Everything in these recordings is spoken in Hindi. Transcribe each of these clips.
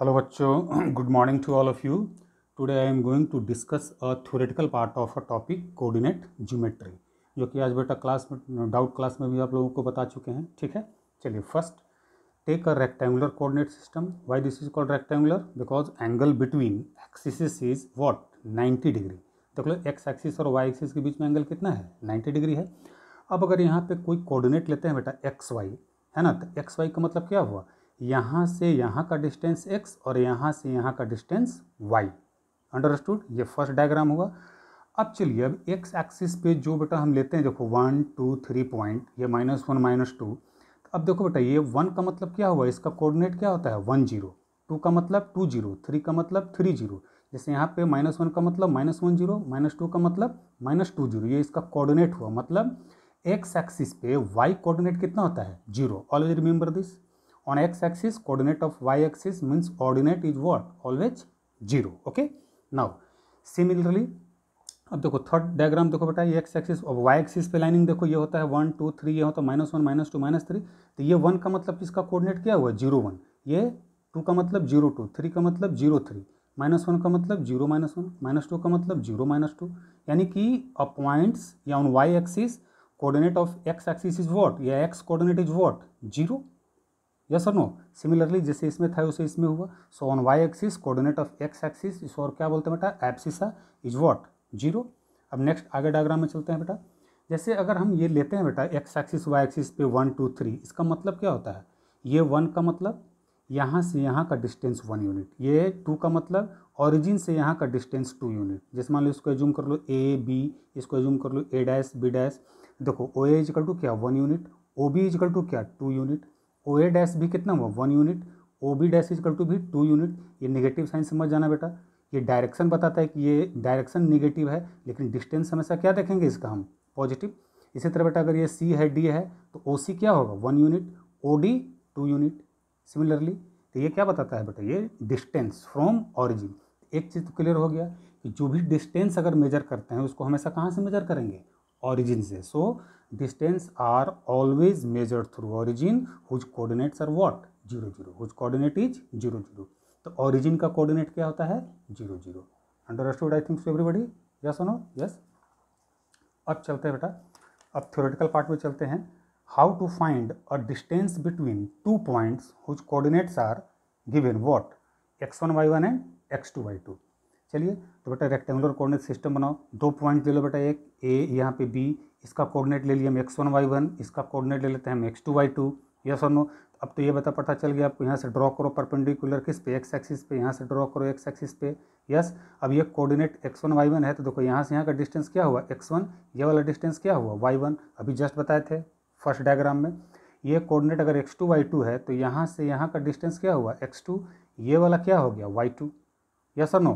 हेलो बच्चों good morning to all of you today I am going to discuss a theoretical part of a topic coordinate geometry जो कि आज बेटा क्लास में डाउट क्लास में भी आप लोगों को बता चुके हैं ठीक है चलिए first take a rectangular coordinate system why this is called rectangular because angle between axis is what ninety degree देख लो एक्स एक्सिस और वाई एक्सिस के बीच में एंगल कितना है नाइन्टी डिग्री है अब अगर यहाँ पे कोई कोऑर्डिनेट लेते हैं बेटा एक्स वाई है ना तो एक्स वाई का मतलब क्या हुआ यहाँ से यहाँ का डिस्टेंस x और यहाँ से यहाँ का डिस्टेंस y अंडरस्टूड ये फर्स्ट डायग्राम हुआ अब चलिए अब x एक्सिस पे जो बेटा हम लेते हैं देखो वन टू थ्री पॉइंट ये माइनस वन माइनस टू अब देखो बेटा ये वन का मतलब क्या हुआ इसका कोऑर्डिनेट क्या होता है वन जीरो टू का मतलब टू जीरो थ्री का मतलब थ्री जीरो जैसे यहाँ पे माइनस वन का मतलब minus one zero minus two का मतलब माइनस टू जीरो ये इसका कोऑर्डिनेट हुआ मतलब एक्स एक्सिस पे वाई कोऑर्डिनेट कितना होता है zero always remember this on x-axis coordinate of y-axis means ordinate is what always zero okay now similarly अब देखो थर्ड डायग्राम देखो बेटा ये एक्स एक्सिस और वाई एक्सिस पे लाइनिंग देखो ये होता है वन टू थ्री ये होता है minus one minus two minus three तो ये वन का मतलब किसका कोऑर्डिनेट क्या हुआ जीरो वन ये टू का मतलब जीरो टू थ्री का मतलब जीरो थ्री माइनस वन का मतलब zero minus one minus two का मतलब जीरो माइनस टू यानी कि अ पॉइंट्स या on Y axis coordinate of X axis is what या X coordinate is what zero yes और नो सिमिलरली जैसे इसमें था उसे इसमें हुआ so on Y axis coordinate of X axis is और क्या बोलते हैं बेटा एप्सिसा इज वॉट जीरो अब नेक्स्ट आगे डायग्राम में चलते हैं बेटा जैसे अगर हम ये लेते हैं बेटा एक्स एक्सिस वाई एक्सिस पे वन टू थ्री इसका मतलब क्या होता है ये वन का मतलब यहाँ से यहाँ का डिस्टेंस वन यूनिट ये टू का मतलब ऑरिजिन से यहाँ का डिस्टेंस टू यूनिट जैसे मान लो इसको एज्यूम कर लो ए बी इसको एज्यूम कर लो ए डैश बी डैश देखो ओ ए इजकल टू क्या one unit O B is equal to क्या two unit O A dash भी कितना हुआ one unit O B dash equal to भी टू यूनिट ये निगेटिव साइन समझ जाना बेटा ये डायरेक्शन बताता है कि ये डायरेक्शन निगेटिव है लेकिन डिस्टेंस हमेशा क्या देखेंगे इसका हम पॉजिटिव इसी तरह बेटा अगर ये सी है डी है तो ओ सी क्या होगा one unit O D two unit similarly तो ये क्या बताता है बेटा ये डिस्टेंस फ्रॉम ऑरिजिन एक चीज़ तो क्लियर हो गया कि जो भी डिस्टेंस अगर मेजर करते हैं उसको हमेशा कहाँ से मेजर करेंगे ऑरिजिन से so distance are always measured through origin whose coordinates are what zero zero whose coordinate is zero zero तो origin का coordinate क्या होता है zero zero understood I think everybody yes no yes अब चलते हैं बेटा अब थ्योरेटिकल पार्ट में चलते हैं how to find a distance between two points whose coordinates are given what X one Y one and X two Y two चलिए तो बेटा रेक्टेंगुलर कोऑर्डिनेट सिस्टम बनाओ दो पॉइंट ले लो बेटा एक ए यहाँ पे बी इसका कोऑर्डिनेट ले लिया हम एक्स वन वाई वन इसका कोऑर्डिनेट ले लेते हैं हम एक्स टू वाई टू ये सर नो अब तो ये बता पता चल गया आपको यहाँ से ड्रॉ करो परपेंडिकुलर किस पे एक्स एक्सिस पे यहाँ से ड्रॉ करो एक्स एक्सिस पे यस अब ये coordinate X one Y one है तो देखो यहाँ से यहाँ का डिस्टेंस क्या हुआ एक्स वन ये वाला डिस्टेंस क्या हुआ वाई वन अभी जस्ट बताए थे फर्स्ट डायग्राम में ये कोऑर्डिनेट अगर एक्स टू वाई टू है तो यहाँ से यहाँ का डिस्टेंस क्या हुआ एक्स टू ये वाला क्या हो गया वाई टू यस और नो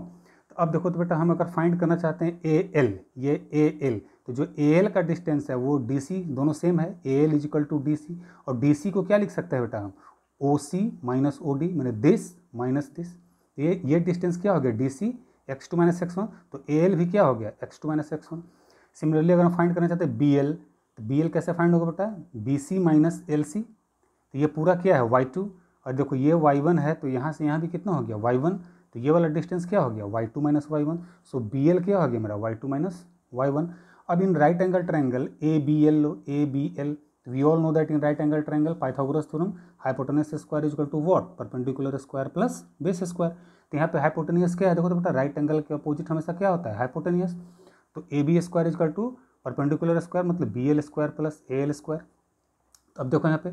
तो अब देखो तो बेटा हम अगर फाइंड करना चाहते हैं ए एल ये ए एल तो जो ए एल का डिस्टेंस है वो डी सी दोनों सेम है A L equal to D C और डी सी को क्या लिख सकते हैं बेटा हम O C minus O D मैंने दिस माइनस दिस ये ये डिस्टेंस क्या हो गया D C X two minus X one तो ए एल भी क्या हो गया X two minus X one similarly अगर हम फाइंड करना चाहते हैं बी एल तो बी एल कैसे फाइंड होगा बेटा B C minus L C तो ये पूरा क्या है वाई टू और देखो ये वाई वन है तो यहाँ से यहाँ भी कितना हो गया वाई वन तो ये वाला डिस्टेंस क्या हो गया Y two minus Y one so B L क्या हो गया मेरा Y two minus Y one अब in right angle triangle A B L लो A B L we all know that in right angle triangle Pythagoras theorem hypotenuse square equal to what perpendicular square plus base square तो यहाँ पे हाइपोटेनियस क्या है देखो तो बेटा राइट एंगल के अपोजिट हमेशा क्या होता है हाइपोटेनियस तो A B square equal to perpendicular square मतलब B L square plus A L square तो अब देखो यहाँ पे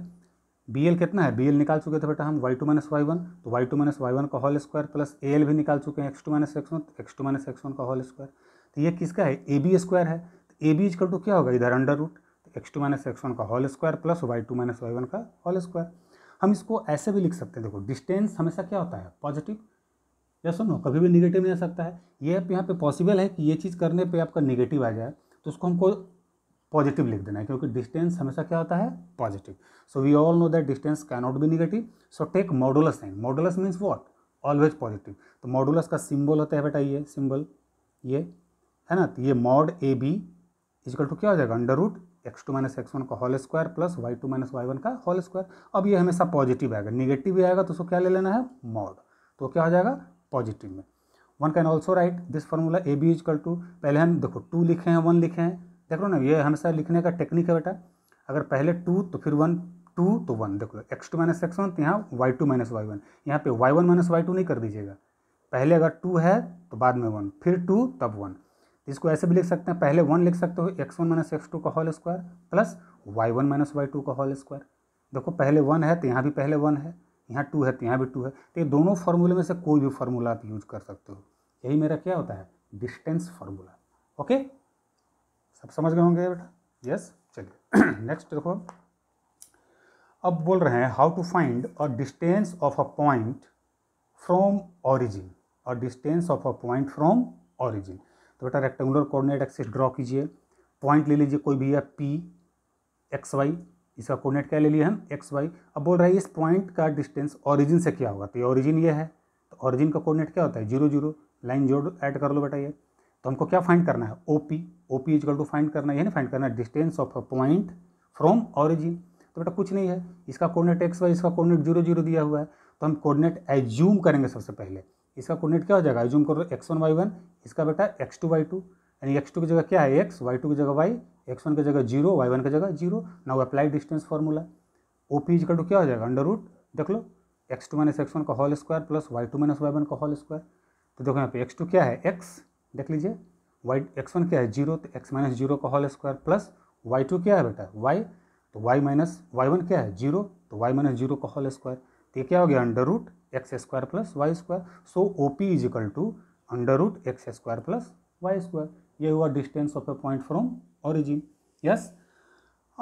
बी एल कितना है बी एल निकाल चुके थे बेटा हम Y two minus Y one तो Y two minus Y one का whole square plus A L भी निकाल चुके हैं X two minus X one X two minus X one का होल स्क्वायर तो ये किसका है ए बी स्क्वायर है तो ए बी इजकल टू क्या होगा इधर अंडर रूट तो X two minus X one का whole square plus Y two minus Y one का होल स्क्वायर हम इसको ऐसे भी लिख सकते हैं देखो डिस्टेंस हमेशा क्या होता है पॉजिटिव या सुनो कभी भी निगेटिव नहीं आ सकता है ये आप यहाँ पर पॉसिबल है कि ये चीज़ करने पर आपका निगेटिव आ जाए तो उसको हमको पॉजिटिव लिख देना है क्योंकि डिस्टेंस हमेशा क्या होता है positive so we all know that distance can not be negative so take modulus sign modulus means what always positive तो मॉडुलस का सिम्बल होता है बेटा ये सिम्बल ये है ना तो ये mod A B is equal to क्या हो जाएगा under root X two minus X one का whole square plus Y two minus Y one का होल स्क्वायर अब ये हमेशा पॉजिटिव आएगा निगेटिव भी आएगा तो उसको क्या ले लेना है मॉड तो क्या हो जाएगा पॉजिटिव में one can also write this formula A B is equal to पहले हम देखो टू लिखे हैं वन लिखे हैं देख लो ना ये हमेशा लिखने का टेक्निक है बेटा अगर पहले टू तो फिर वन टू तो वन देख लो X two minus X one तो यहाँ Y two minus Y one यहाँ पे Y one minus Y two नहीं कर दीजिएगा पहले अगर टू है तो बाद में वन फिर टू तब वन तो इसको ऐसे भी लिख सकते हैं पहले वन लिख सकते हो X one minus X two का whole square plus Y one minus Y two का होल स्क्वायर देखो पहले वन है तो यहाँ भी पहले वन है यहाँ टू है तो यहाँ भी टू है तो ये दोनों फार्मूले में से कोई भी फार्मूला आप यूज कर सकते हो यही मेरा क्या होता है डिस्टेंस फार्मूला ओके सब समझ गए होंगे बेटा यस चलिए नेक्स्ट देखो अब बोल रहे हैं how to find a distance of a point from origin और distance of a point from origin तो बेटा रेक्टेंगुलर कोऑर्डिनेट एक्सिस ड्रॉ कीजिए पॉइंट ले लीजिए कोई भी है पी एक्स वाई इसका कोऑर्डिनेट क्या ले लिए हम एक्स वाई अब बोल रहा है इस पॉइंट का डिस्टेंस ऑरिजिन से क्या होगा तो ये ऑरिजिन ये है तो ऑरिजिन का कोऑर्डिनेट क्या होता है जीरो जीरो लाइन जोड़ ऐड कर लो बेटा ये तो हमको क्या फाइंड करना है O P O P is equal to find करना है फाइंड करना है distance of a point from origin तो बेटा कुछ नहीं है इसका कोऑर्डिनेट एक्स वाई इसका कोऑर्डिनेट जीरो जीरो दिया हुआ है तो हम कोऑर्डिनेट एज्यूम करेंगे सबसे पहले इसका कोऑर्डिनेट क्या हो जाएगा एज्यूम करो एक्स वन वाई वन इसका बेटा एक्स टू वाई टू यानी एक्स टू की जगह क्या है एक्स वाई टू की जगह वाई एक्स वन की जगह जीरो वाई वन की जगह जीरो ना वो apply distance formula O P is equal to क्या हो जाएगा अंडर रूट देख लो X two minus X one का whole square plus Y two minus Y one का होल स्क्वायर तो देखो यहाँ पे एक्स टू क्या है एक्स देख लीजिए वाई एक्स वन क्या है जीरो तो एक्स माइनस जीरो का whole square plus Y two क्या है बेटा वाई तो वाई माइनस वाई वन क्या है जीरो तो वाई माइनस जीरो का होल स्क्वायर तो ये क्या हो गया under root X square plus Y square so O P is equal to under root X square plus Y square ये हुआ distance of a point from origin yes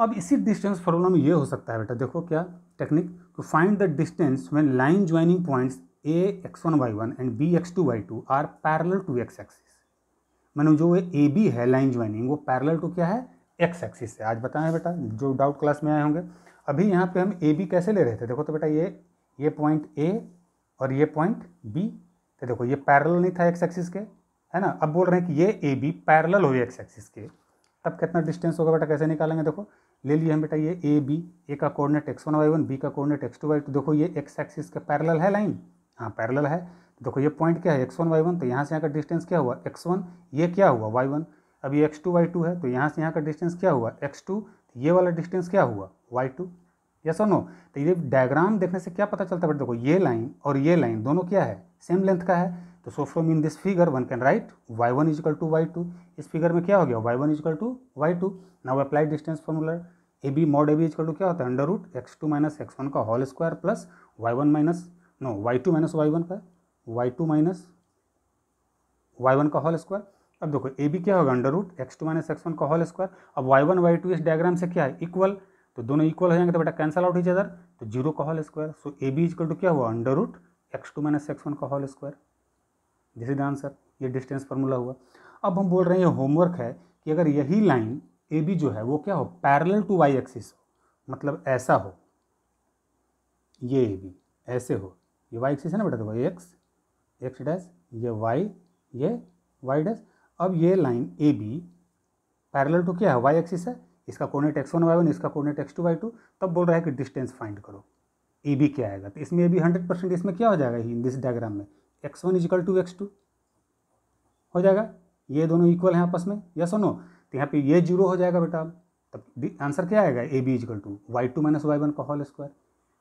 अब इसी डिस्टेंस फॉर्मूला में ये हो सकता है बेटा देखो क्या technique to find the distance when line joining points A X one Y one and B X two Y two are parallel to X axis मैंने जो ए बी है लाइन ज्वाइनिंग वो पैरेलल टू क्या है एक्स एक्सिस से आज बताएं बेटा जो डाउट क्लास में आए होंगे अभी यहाँ पे हम ए बी कैसे ले रहे थे देखो तो बेटा ये ये पॉइंट ए और ये पॉइंट बी तो देखो ये पैरेलल नहीं था एक्स एक्सिस के है ना अब बोल रहे हैं कि ये ए बी पैरेलल हो एक्स एक्सिस के तब कितना डिस्टेंस होगा बेटा कैसे निकालेंगे देखो ले लिए हम बेटा ये ए बी ए का coordinate X one Y one B का coordinate X two Y two देखो ये एक्स एक्सिस के पैरेलल है लाइन हाँ पैरेलल है देखो ये पॉइंट क्या है एक्स वन वाई वन तो यहाँ से यहाँ का डिस्टेंस क्या हुआ एक्स वन ये क्या हुआ वाई वन अब ये एक्स टू वाई टू है तो यहाँ से यहाँ का डिस्टेंस क्या हुआ एक्स टू तो ये वाला डिस्टेंस क्या हुआ वाई टू यस और नो तो ये डायग्राम देखने से क्या पता चलता है देखो ये लाइन और ये लाइन दोनों क्या है सेम लेंथ का है तो so from in this figure one can write Y one is equal to Y two इस फिगर में क्या हो गया Y one is equal to Y two now applied distance formula A B mod A B is equal to क्या होता है under root X two minus X one का whole square plus Y one minus no Y two minus Y one का Y two minus Y one का होल स्क्वायर अब देखो ए बी क्या होगा under root X two minus X one का होल स्क्वायर अब वाई वन वाई टू इस डायग्राम से क्या है इक्वल तो दोनों इक्वल हो जाएंगे तो बेटा कैंसल आउट ही अदर तो जीरो का whole square so A B is equal to क्या हुआ under root X two minus X one का whole square this is the answer ये डिस्टेंस फार्मूला हुआ अब हम बोल रहे हैं ये होमवर्क है कि अगर यही लाइन ए बी जो है वो क्या हो पैरेलल टू वाई एक्सिस हो मतलब ऐसा हो ये ए बी ऐसे हो ये वाई एक्सिस है ना बेटा देखो तो एक्स एक्स डैश ये वाई ये वाई डैश अब ये line A B parallel to क्या है वाई एक्सिस है इसका coordinate X one Y one इसका coordinate X two Y two तब बोल रहा है कि डिस्टेंस फाइंड करो ए बी क्या आएगा तो इसमें ए बी हंड्रेड परसेंट इसमें क्या हो जाएगा इन दिस डायग्राम में X one is equal to X two हो जाएगा ये दोनों इक्वल हैं आपस में यस और नो तो यहाँ पे ये जीरो हो जाएगा बेटा तब आंसर क्या आएगा A B is equal to Y two minus Y one का होल स्क्वायर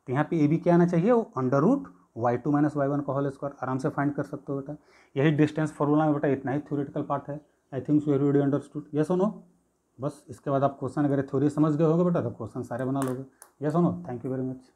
तो यहाँ पे ए बी क्या आना चाहिए वो under root Y two minus Y one का होल स्क्वायर आराम से फाइंड कर सकते हो बेटा यही डिस्टेंस फॉर्मूला में बेटा इतना ही थ्योरेटिकल पार्ट है I think you video understood yes no बस इसके बाद आप क्वेश्चन अगर थ्योरी समझ गए होगे बेटा तो क्वेश्चन सारे बना लोगे yes no thank you very much